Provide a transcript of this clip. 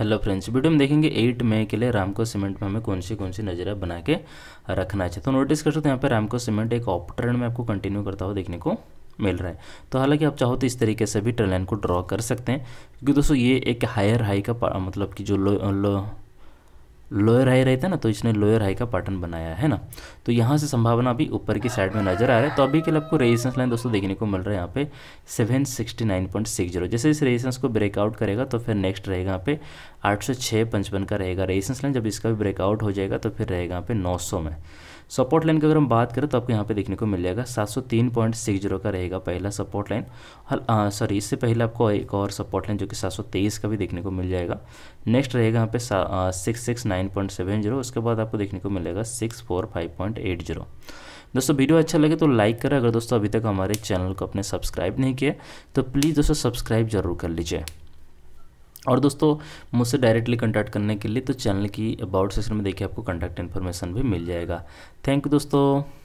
hello friends video में देखेंगे eight मई के लिए रामको सीमेंट में हमें कौन सी कौन सी नजरें बना के रखना चाहिए तो नोटिस कर सकते हैं यहाँ पे रामको सीमेंट एक ऑप ट्रेंड में आपको कंटिन्यू करता हुआ देखने को मिल रहा है तो हालांकि आप चाहो तो इस तरीके से भी ट्रेन को ड्रॉ कर सकते हैं क्योंकि दोस्तों ये एक हायर हाई का मतलब कि जो लो, लो लोअर हाई रहता है ना तो इसने लोअर हाई का पैटर्न बनाया है ना तो यहाँ से संभावना अभी ऊपर की साइड में नजर आ रहा है तो अभी के लिए आपको रेजिस्टेंस लाइन दोस्तों देखने को मिल रहा है यहाँ पे 769.60 जैसे इस रेजिस्टेंस को ब्रेकआउट करेगा तो फिर नेक्स्ट रहेगा यहाँ पे आठ सौ का रहेगा रेजिस्टेंस लाइन जब इसका भी ब्रेकआउट हो जाएगा तो फिर रहेगा यहाँ पे नौ में सपोर्ट लाइन की अगर हम बात करें तो आपको यहाँ पे देखने को मिल जाएगा सात का रहेगा पहला सपोर्ट लाइन सॉरी इससे पहले आपको एक और सपोर्ट लाइन जो कि सात का भी देखने को मिल जाएगा नेक्स्ट रहेगा यहाँ पे six six nine point seven zero उसके बाद आपको देखने को मिलेगा six four five point eight zero दोस्तों वीडियो अच्छा लगे तो लाइक करें अगर दोस्तों अभी तक हमारे चैनल को अपने सब्सक्राइब नहीं किया तो प्लीज़ दोस्तों सब्सक्राइब जरूर कर लीजिए और दोस्तों मुझसे डायरेक्टली कॉन्टैक्ट करने के लिए तो चैनल की अबाउट सेक्शन में देखिए आपको कॉन्टैक्ट इन्फॉर्मेशन भी मिल जाएगा थैंक यू दोस्तों